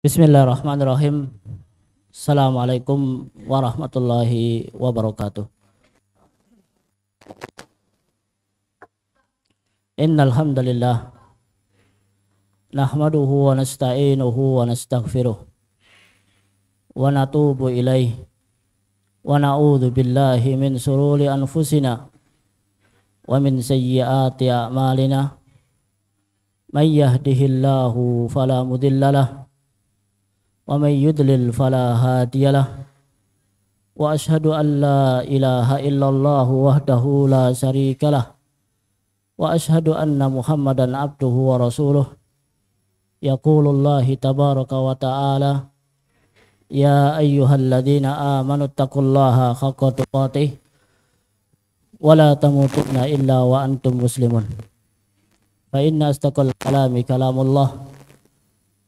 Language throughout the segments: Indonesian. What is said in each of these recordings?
Bismillahirrahmanirrahim. Assalamualaikum warahmatullahi wabarakatuh. Innal hamdalillah nahmaduhu wa nasta'inuhu wa nastaghfiruh wa natubu ilaih wa na'udzu billahi min sururi anfusina wa min sayyiati a'malina may yahdihillahu fala mudilla lahu ومن يدلل فلا هادي له وأشهد أن لا إله إلا الله وحده لا شريك له وأشهد أن محمدا عبده ورسوله يقول الله تبارك وتعالى يا أيها الذين آمنوا اتقوا الله حق تقاته ولا تموتن إلا وأنتم مسلمون فإن أصدق الكلام كلام الله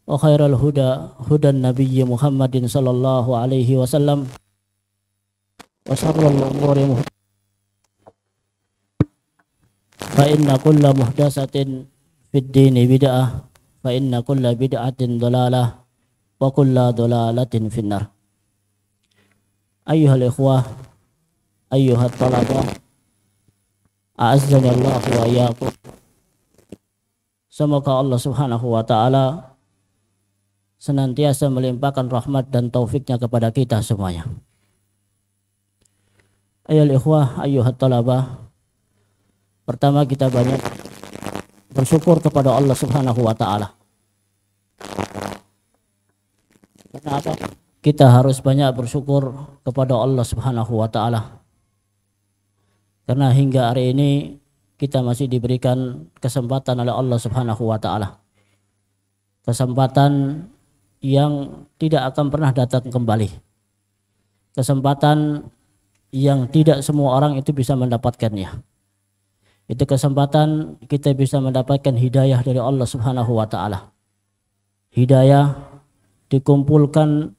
وخير الهدى هدى النبي محمد صلى الله عليه وسلم وشر الأمور فإن كل محدثة في الدين بدعة فإن كل بدعة ضلالة وكل ضلالة في النار أيها الإخوة أيها الطلبة أعزني الله وإياكم Semoga Allah Subhanahu wa taala senantiasa melimpahkan rahmat dan taufiknya kepada kita semuanya. Ayol ikhwah, ayuhat talabah. Pertama kita banyak bersyukur kepada Allah subhanahu wa ta'ala. Kenapa? Kita harus banyak bersyukur kepada Allah subhanahu wa ta'ala. Karena hingga hari ini kita masih diberikan kesempatan oleh Allah subhanahu wa ta'ala. Kesempatan yang tidak akan pernah datang kembali. Kesempatan yang tidak semua orang itu bisa mendapatkannya. Itu kesempatan kita bisa mendapatkan hidayah dari Allah Subhanahu wa taala. Hidayah dikumpulkan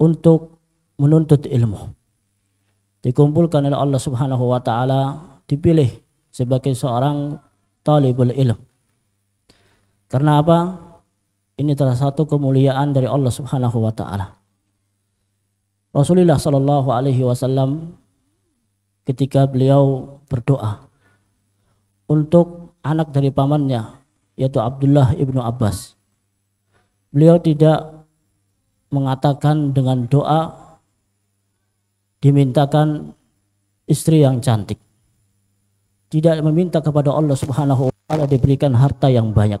untuk menuntut ilmu. Dikumpulkan oleh Allah Subhanahu wa taala dipilih sebagai seorang talibul ilm. Karena apa? Ini adalah satu kemuliaan dari Allah Subhanahu wa taala. Rasulullah Shallallahu alaihi wasallam ketika beliau berdoa untuk anak dari pamannya yaitu Abdullah ibnu Abbas. Beliau tidak mengatakan dengan doa dimintakan istri yang cantik. Tidak meminta kepada Allah Subhanahu wa taala diberikan harta yang banyak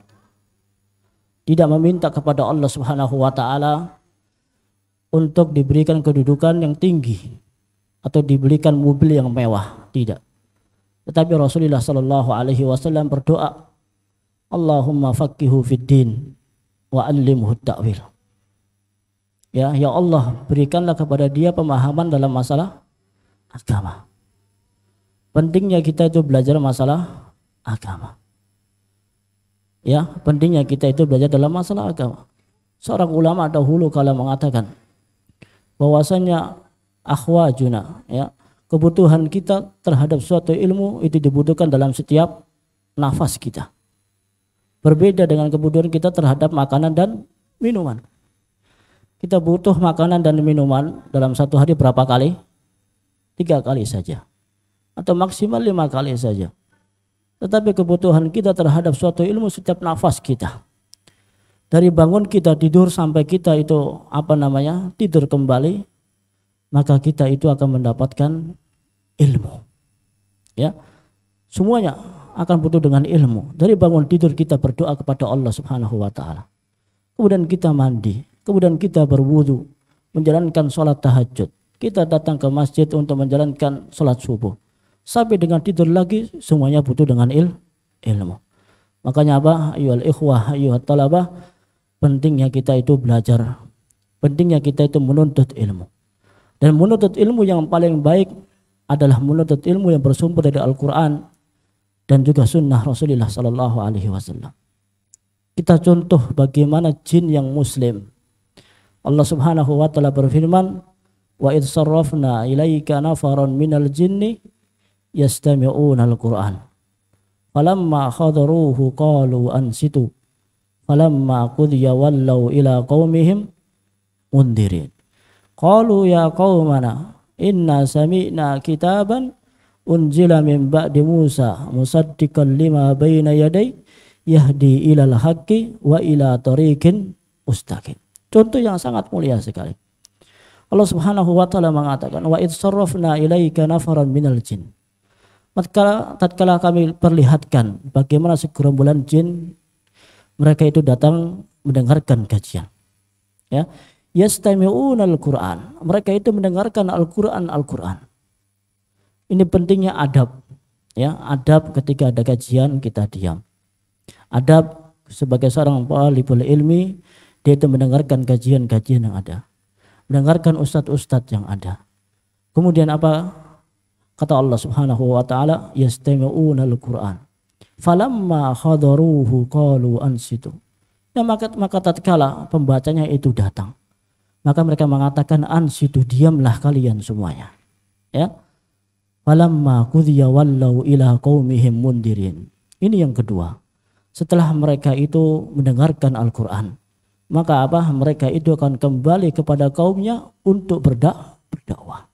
tidak meminta kepada Allah Subhanahu wa taala untuk diberikan kedudukan yang tinggi atau diberikan mobil yang mewah, tidak. Tetapi Rasulullah Shallallahu alaihi wasallam berdoa, "Allahumma faqqihhu fid din wa allimhu ta'wil." Ya, ya Allah, berikanlah kepada dia pemahaman dalam masalah agama. Pentingnya kita itu belajar masalah agama ya pentingnya kita itu belajar dalam masalah agama seorang ulama dahulu kala mengatakan bahwasanya akhwajuna ya kebutuhan kita terhadap suatu ilmu itu dibutuhkan dalam setiap nafas kita berbeda dengan kebutuhan kita terhadap makanan dan minuman kita butuh makanan dan minuman dalam satu hari berapa kali tiga kali saja atau maksimal lima kali saja tetapi kebutuhan kita terhadap suatu ilmu setiap nafas kita. Dari bangun kita tidur sampai kita itu apa namanya tidur kembali, maka kita itu akan mendapatkan ilmu. Ya, semuanya akan butuh dengan ilmu. Dari bangun tidur kita berdoa kepada Allah Subhanahu wa taala. Kemudian kita mandi, kemudian kita berwudu, menjalankan sholat tahajud. Kita datang ke masjid untuk menjalankan sholat subuh sampai dengan tidur lagi semuanya butuh dengan il ilmu. Makanya apa? Ayuhal ikhwah, ayuhal talabah, pentingnya kita itu belajar. Pentingnya kita itu menuntut ilmu. Dan menuntut ilmu yang paling baik adalah menuntut ilmu yang bersumber dari Al-Quran dan juga sunnah Rasulullah Sallallahu Alaihi Wasallam. Kita contoh bagaimana jin yang muslim. Allah Subhanahu wa taala berfirman, "Wa sarrafna ilaika nafaran minal jinni yastami'una al-Qur'an. Falamma khadaruhu qalu ansitu. Falamma qudya wallau ila qaumihim undirin. Qalu ya qaumana inna sami'na kitaban unzila min ba'di Musa musaddiqan lima baina yadai yahdi al haqqi wa ila tariqin mustaqim. Contoh yang sangat mulia sekali. Allah Subhanahu wa taala mengatakan wa idh sarrafna ilaika nafaran minal jin Tatkala, tatkala kami perlihatkan bagaimana segerombolan jin mereka itu datang mendengarkan kajian. Ya, yastami'un al-Qur'an. Mereka itu mendengarkan Al-Qur'an Al-Qur'an. Ini pentingnya adab. Ya, adab ketika ada kajian kita diam. Adab sebagai seorang talibul ilmi dia itu mendengarkan kajian-kajian yang ada. Mendengarkan ustadz-ustadz yang ada. Kemudian apa? Kata Allah Subhanahu wa taala, yastami'una al-Qur'an. Falamma hadaruhu qalu ansitu. Ya, maka maka tatkala pembacanya itu datang, maka mereka mengatakan ansitu diamlah kalian semuanya. Ya. Falamma qudhiya wallau ila qaumihim mundirin. Ini yang kedua. Setelah mereka itu mendengarkan Al-Qur'an, maka apa mereka itu akan kembali kepada kaumnya untuk berdak berdakwah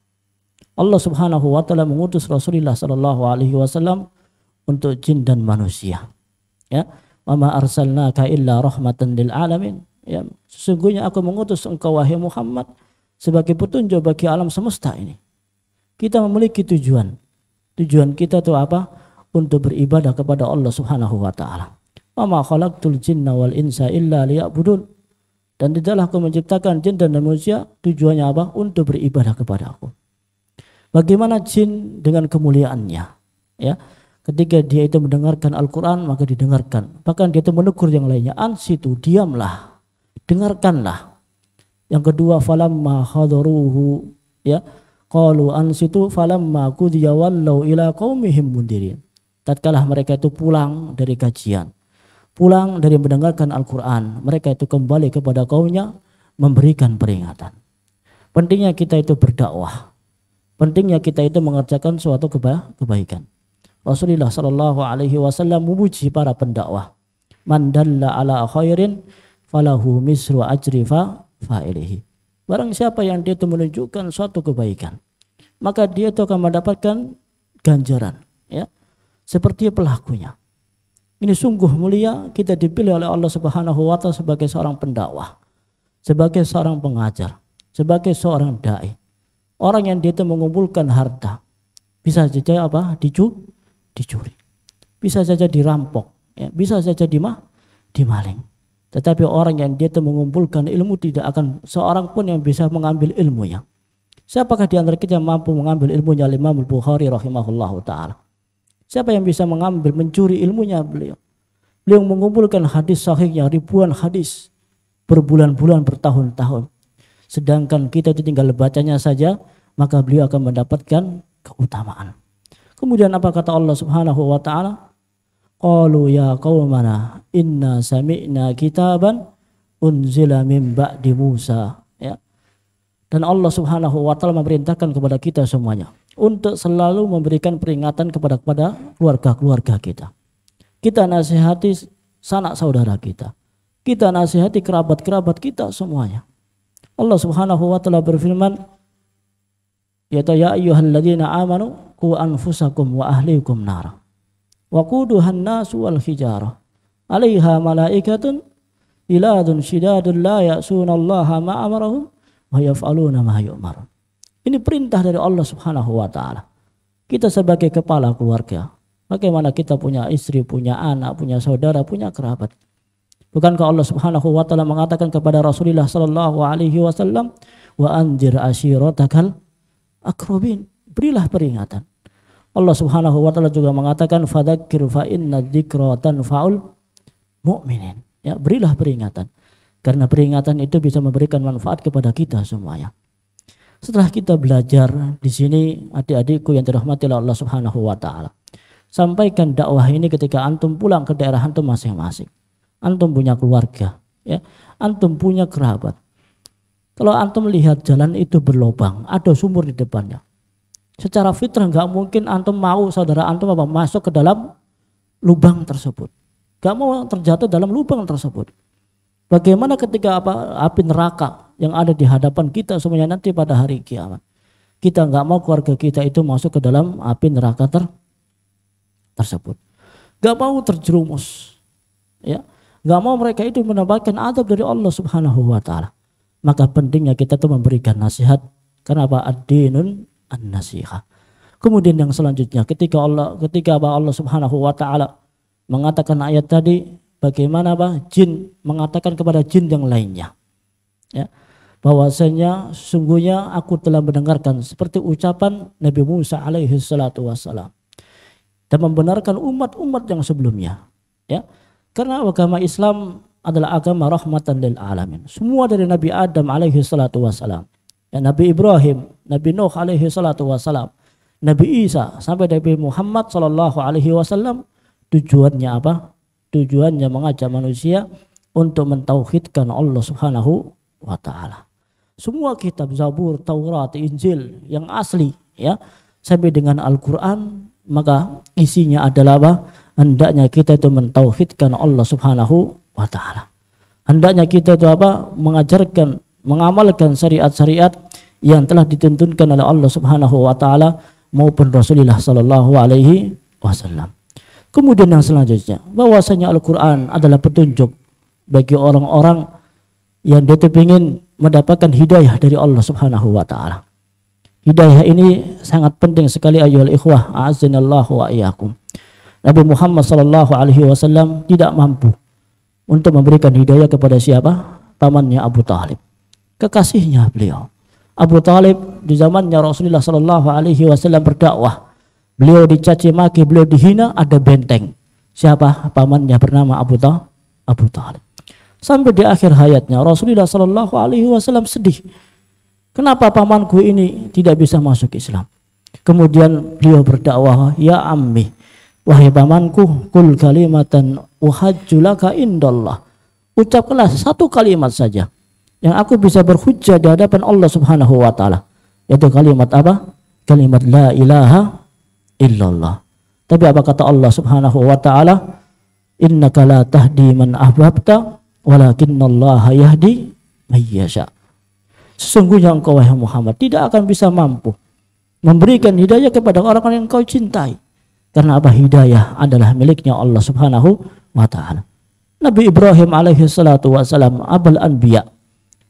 Allah Subhanahu wa taala mengutus Rasulullah sallallahu alaihi wasallam untuk jin dan manusia. Ya, "Mama arsalnaka illa rahmatan lil alamin." Ya, sesungguhnya aku mengutus engkau wahai Muhammad sebagai petunjuk bagi alam semesta ini. Kita memiliki tujuan. Tujuan kita itu apa? Untuk beribadah kepada Allah Subhanahu wa taala. "Mama khalaqtul jinna wal insa illa liya'budun." Dan tidaklah aku menciptakan jin dan manusia tujuannya apa? Untuk beribadah kepada aku. Bagaimana jin dengan kemuliaannya? Ya. Ketika dia itu mendengarkan Al-Quran maka didengarkan. Bahkan dia itu menegur yang lainnya. An situ diamlah. Dengarkanlah. Yang kedua falamma hadaruhu ya qalu an situ falamma qudiya wallau ila qaumihim mundirin. Tatkala mereka itu pulang dari kajian, pulang dari mendengarkan Al-Quran, mereka itu kembali kepada kaumnya memberikan peringatan. Pentingnya kita itu berdakwah, pentingnya kita itu mengerjakan suatu keba kebaikan. Rasulullah Shallallahu Alaihi Wasallam memuji para pendakwah. Mandalla ala khairin falahu misru ajrifa fa'ilihi. Barang siapa yang dia itu menunjukkan suatu kebaikan, maka dia itu akan mendapatkan ganjaran, ya. Seperti pelakunya. Ini sungguh mulia kita dipilih oleh Allah Subhanahu wa taala sebagai seorang pendakwah, sebagai seorang pengajar, sebagai seorang dai orang yang dia itu mengumpulkan harta bisa saja apa dicu dicuri bisa saja dirampok ya. bisa saja dimah dimaling tetapi orang yang dia itu mengumpulkan ilmu tidak akan seorang pun yang bisa mengambil ilmunya siapakah di antara kita yang mampu mengambil ilmunya Imam Bukhari rahimahullahu taala siapa yang bisa mengambil mencuri ilmunya beliau beliau mengumpulkan hadis sahihnya ribuan hadis berbulan-bulan bertahun-tahun sedangkan kita itu tinggal bacanya saja maka beliau akan mendapatkan keutamaan. Kemudian apa kata Allah Subhanahu wa taala? Qalu ya qaumana inna sami'na kitaban unzila min ba'di Musa ya. Dan Allah Subhanahu wa taala memerintahkan kepada kita semuanya untuk selalu memberikan peringatan kepada kepada keluarga-keluarga kita. Kita nasihati sanak saudara kita. Kita nasihati kerabat-kerabat kita semuanya. Allah Subhanahu wa taala berfirman, yaitu ya ayyuhalladzina amanu ku anfusakum wa ahlikum nara wa quduhan nasu wal hijara 'alaiha malaikatun iladun shidadun la ya'suna Allah ma amarahum wa yaf'aluna ma yu'mar ini perintah dari Allah Subhanahu wa taala kita sebagai kepala keluarga bagaimana kita punya istri punya anak punya saudara punya kerabat Bukankah Allah Subhanahu wa taala mengatakan kepada Rasulullah sallallahu alaihi wasallam wa anjir ashiratakal akrobin. Berilah peringatan. Allah Subhanahu wa taala juga mengatakan fadakir fa inna dzikratan faul mu'minin Ya, berilah peringatan. Karena peringatan itu bisa memberikan manfaat kepada kita semuanya. Setelah kita belajar di sini adik-adikku yang dirahmati Allah Subhanahu wa taala. Sampaikan dakwah ini ketika antum pulang ke daerah antum masing-masing. Antum punya keluarga, ya. Antum punya kerabat. Kalau antum lihat jalan itu berlobang, ada sumur di depannya. Secara fitrah nggak mungkin antum mau saudara antum apa masuk ke dalam lubang tersebut. Gak mau terjatuh dalam lubang tersebut. Bagaimana ketika apa api neraka yang ada di hadapan kita semuanya nanti pada hari kiamat. Kita nggak mau keluarga kita itu masuk ke dalam api neraka ter tersebut. Gak mau terjerumus. Ya. Gak mau mereka itu mendapatkan adab dari Allah subhanahu wa ta'ala maka pentingnya kita tuh memberikan nasihat karena apa adinun an-nasiha kemudian yang selanjutnya ketika Allah ketika apa Allah Subhanahu wa taala mengatakan ayat tadi bagaimana apa jin mengatakan kepada jin yang lainnya ya bahwasanya sungguhnya aku telah mendengarkan seperti ucapan Nabi Musa alaihi salatu wassalam dan membenarkan umat-umat yang sebelumnya ya karena agama Islam adalah agama rahmatan lil alamin. Semua dari Nabi Adam alaihi salatu wasalam. Dan ya, Nabi Ibrahim, Nabi Nuh alaihi salatu wasalam. Nabi Isa sampai Nabi Muhammad sallallahu alaihi wasallam tujuannya apa? Tujuannya mengajak manusia untuk mentauhidkan Allah Subhanahu wa taala. Semua kitab Zabur, Taurat, Injil yang asli ya sampai dengan Al-Qur'an maka isinya adalah apa? hendaknya kita itu mentauhidkan Allah Subhanahu wa taala. Hendaknya kita itu apa? mengajarkan, mengamalkan syariat-syariat yang telah dituntunkan oleh Allah Subhanahu wa taala maupun Rasulullah sallallahu alaihi wasallam. Kemudian yang selanjutnya, bahwasanya Al-Qur'an adalah petunjuk bagi orang-orang yang dia ingin mendapatkan hidayah dari Allah Subhanahu wa taala. Hidayah ini sangat penting sekali ayol ikhwah azinallahu wa Nabi Muhammad sallallahu alaihi wasallam tidak mampu untuk memberikan hidayah kepada siapa? Pamannya Abu Talib. Kekasihnya beliau. Abu Talib di zamannya Rasulullah Shallallahu Alaihi Wasallam berdakwah. Beliau dicaci maki, beliau dihina, ada benteng. Siapa pamannya bernama Abu Ta Abu Talib. Sampai di akhir hayatnya Rasulullah Shallallahu Alaihi Wasallam sedih. Kenapa pamanku ini tidak bisa masuk Islam? Kemudian beliau berdakwah, ya ammi, wahai pamanku, kul kalimatan uhajjulaka indallah. Ucapkanlah satu kalimat saja yang aku bisa berhujjah di hadapan Allah Subhanahu wa taala. Yaitu kalimat apa? Kalimat la ilaha illallah. Tapi apa kata Allah Subhanahu wa taala? Innaka la tahdi man ahbabta walakinallaha yahdi may yasha. Sesungguhnya engkau wahai Muhammad tidak akan bisa mampu memberikan hidayah kepada orang-orang yang kau cintai. Karena apa hidayah adalah miliknya Allah Subhanahu wa ta'ala. Nabi Ibrahim alaihi salatu wasalam abal anbiya.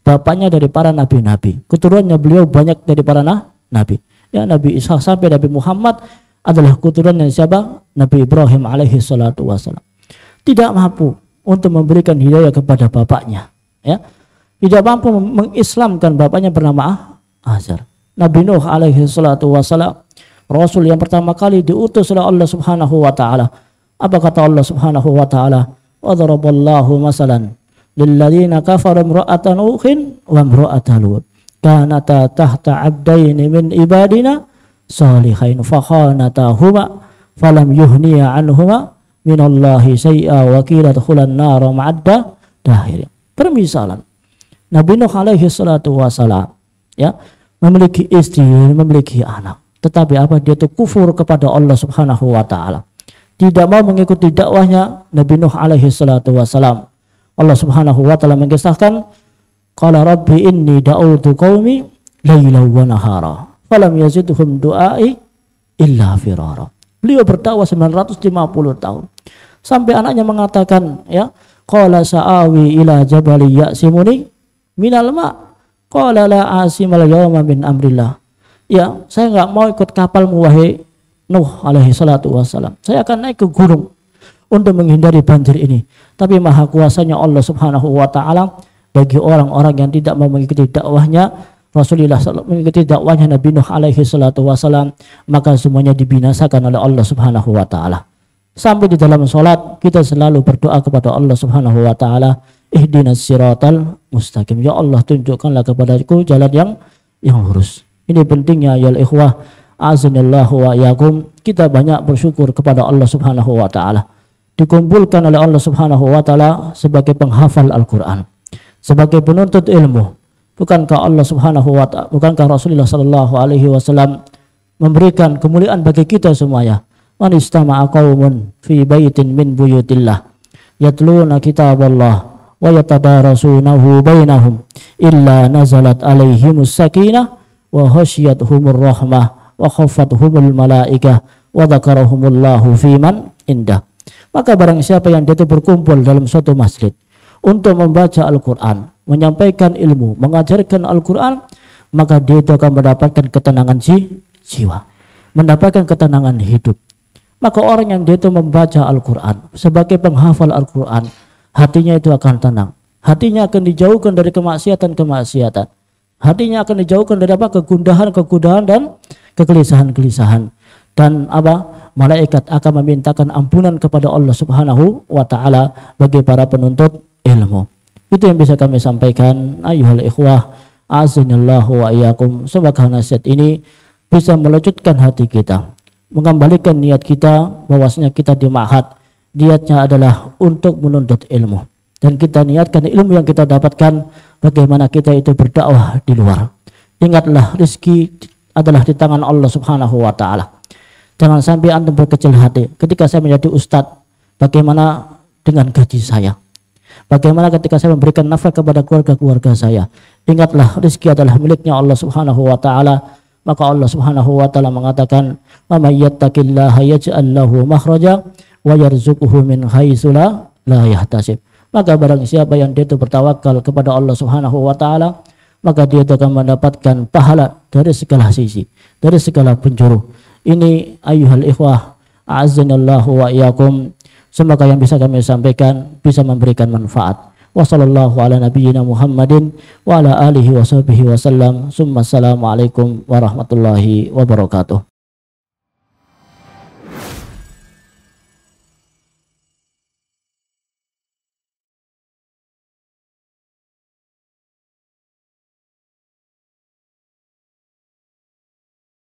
Bapaknya dari para nabi-nabi. Keturunannya beliau banyak dari para nah, nabi. Ya Nabi Ishak sampai Nabi Muhammad adalah keturunan yang siapa? Nabi Ibrahim alaihi salatu wasalam. Tidak mampu untuk memberikan hidayah kepada bapaknya. Ya. Tidak mampu mengislamkan bapaknya bernama Azhar. Nabi Nuh alaihi salatu wasalam. Rasul yang pertama kali diutus oleh Allah subhanahu wa ta'ala apa kata Allah Subhanahu wa taala? Wa daraballahu masalan lilladzina kafaru imra'atan ukhin wa imra'atan lut. Kanata tahta 'abdaini min ibadina salihain fakhanatahuma falam yuhniya anhuma Allahi syai'a wa qila dkhulan nar ma'adda dahirin. Permisalan Nabi Nuh alaihi salatu wasalam ya memiliki istri, memiliki anak. Tetapi apa dia itu kufur kepada Allah Subhanahu wa taala tidak mau mengikuti dakwahnya Nabi Nuh alaihi salatu wasalam. Allah Subhanahu wa taala mengisahkan qala rabbi inni da'utu qaumi laila wa nahara falam yazidhum du'ai illa firara. Beliau berdakwah 950 tahun. Sampai anaknya mengatakan ya qala sa'awi ila jabali ya'simuni minal ma qala la asimal yawma min amrillah. Ya, saya nggak mau ikut kapal wahai Nuh alaihi salatu wassalam. Saya akan naik ke gunung untuk menghindari banjir ini. Tapi maha kuasanya Allah subhanahu wa ta'ala bagi orang-orang yang tidak mau mengikuti dakwahnya Rasulullah mengikuti dakwahnya Nabi Nuh alaihi salatu wassalam maka semuanya dibinasakan oleh Allah subhanahu wa ta'ala sampai di dalam sholat kita selalu berdoa kepada Allah subhanahu wa ta'ala ihdinas siratal mustaqim ya Allah tunjukkanlah kepadaku jalan yang yang lurus ini pentingnya ya ikhwah azanillahu wa yakum kita banyak bersyukur kepada Allah Subhanahu wa taala dikumpulkan oleh Allah Subhanahu wa taala sebagai penghafal Al-Qur'an sebagai penuntut ilmu bukankah Allah Subhanahu wa taala bukankah Rasulullah sallallahu alaihi wasallam memberikan kemuliaan bagi kita semuanya man istama'a qaumun fi baitin min buyutillah yatluna kitaballah wa yatadarasunahu bainahum illa nazalat alaihimus sakinah wa khasyiyathumur rahmah wa khaffathumul malaikah wa dzakarahumullahu fiman indah. Maka barang siapa yang dia itu berkumpul dalam suatu masjid untuk membaca Al-Qur'an, menyampaikan ilmu, mengajarkan Al-Qur'an, maka dia itu akan mendapatkan ketenangan si jiwa, mendapatkan ketenangan hidup. Maka orang yang dia itu membaca Al-Qur'an sebagai penghafal Al-Qur'an, hatinya itu akan tenang. Hatinya akan dijauhkan dari kemaksiatan-kemaksiatan. Hatinya akan dijauhkan dari apa? kegundahan-kegundahan dan kegelisahan-kegelisahan dan apa malaikat akan memintakan ampunan kepada Allah Subhanahu wa taala bagi para penuntut ilmu. Itu yang bisa kami sampaikan ayuhal ikhwah azinallahu wa iyyakum. nasihat ini bisa melecutkan hati kita, mengembalikan niat kita bahwasanya kita di ma'had. Niatnya adalah untuk menuntut ilmu dan kita niatkan ilmu yang kita dapatkan bagaimana kita itu berdakwah di luar. Ingatlah rezeki adalah di tangan Allah Subhanahu wa taala. Jangan sampai antum berkecil hati. Ketika saya menjadi ustadz, bagaimana dengan gaji saya? Bagaimana ketika saya memberikan nafkah kepada keluarga-keluarga saya? Ingatlah rezeki adalah miliknya Allah Subhanahu wa taala. Maka Allah Subhanahu wa taala mengatakan, "Wa may yattaqillaha yaj'al lahu makhraja wa yarzuquhu min haitsu la Maka barang siapa yang dia itu bertawakal kepada Allah Subhanahu wa taala, maka dia akan mendapatkan pahala dari segala sisi, dari segala penjuru. Ini ayuhal ikhwah, azinallahu wa iyakum. Semoga yang bisa kami sampaikan bisa memberikan manfaat. Wassallallahu ala nabiyyina Muhammadin wa ala alihi wa sahbihi wasallam. Assalamualaikum warahmatullahi wabarakatuh.